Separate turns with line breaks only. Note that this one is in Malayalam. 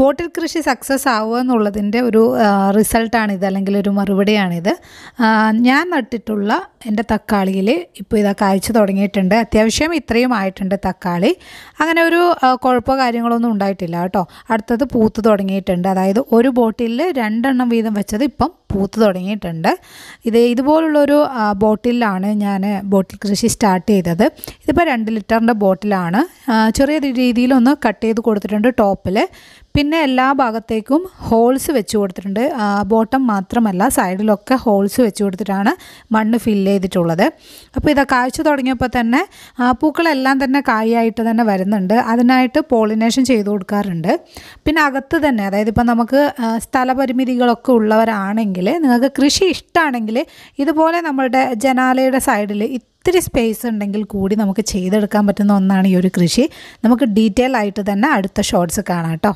ബോട്ടിൽ കൃഷി സക്സസ് ആവുക എന്നുള്ളതിൻ്റെ ഒരു റിസൾട്ടാണിത് അല്ലെങ്കിൽ ഒരു മറുപടിയാണിത് ഞാൻ നട്ടിട്ടുള്ള എൻ്റെ തക്കാളിയിൽ ഇപ്പോൾ ഇതാ കായ്ച്ച് തുടങ്ങിയിട്ടുണ്ട് അത്യാവശ്യം ഇത്രയും ആയിട്ടുണ്ട് തക്കാളി അങ്ങനെ ഒരു കുഴപ്പമോ കാര്യങ്ങളൊന്നും ഉണ്ടായിട്ടില്ല കേട്ടോ അടുത്തത് പൂത്ത് തുടങ്ങിയിട്ടുണ്ട് അതായത് ഒരു ബോട്ടിലിൽ രണ്ടെണ്ണം വീതം വെച്ചത് ഇപ്പം പൂത്ത് തുടങ്ങിയിട്ടുണ്ട് ഇത് ഇതുപോലുള്ളൊരു ബോട്ടിലാണ് ഞാൻ ബോട്ടിൽ കൃഷി സ്റ്റാർട്ട് ചെയ്തത് ഇതിപ്പോൾ രണ്ട് ലിറ്ററിൻ്റെ ബോട്ടിലാണ് ചെറിയ രീതിയിലൊന്ന് കട്ട് ചെയ്ത് കൊടുത്തിട്ടുണ്ട് ടോപ്പിൽ പിന്നെ എല്ലാ ഭാഗത്തേക്കും ഹോൾസ് വെച്ച് കൊടുത്തിട്ടുണ്ട് ബോട്ടം മാത്രമല്ല സൈഡിലൊക്കെ ഹോൾസ് വെച്ച് കൊടുത്തിട്ടാണ് മണ്ണ് ഫിൽ ചെയ്തിട്ടുള്ളത് അപ്പോൾ ഇതാ കാഴ്ച തുടങ്ങിയപ്പോൾ തന്നെ പൂക്കളെല്ലാം തന്നെ കായായിട്ട് തന്നെ വരുന്നുണ്ട് അതിനായിട്ട് പോളിനേഷൻ ചെയ്ത് കൊടുക്കാറുണ്ട് പിന്നെ അകത്ത് തന്നെ അതായത് ഇപ്പം നമുക്ക് സ്ഥലപരിമിതികളൊക്കെ ഉള്ളവരാണെങ്കിൽ നിങ്ങൾക്ക് കൃഷി ഇഷ്ടമാണെങ്കിൽ ഇതുപോലെ നമ്മളുടെ ജനാലയുടെ സൈഡിൽ ഒത്തിരി സ്പേസ് ഉണ്ടെങ്കിൽ കൂടി നമുക്ക് ചെയ്തെടുക്കാൻ പറ്റുന്ന ഒന്നാണ് ഈ ഒരു കൃഷി നമുക്ക് ഡീറ്റെയിൽ ആയിട്ട് തന്നെ അടുത്ത ഷോർട്സ് കാണാം കേട്ടോ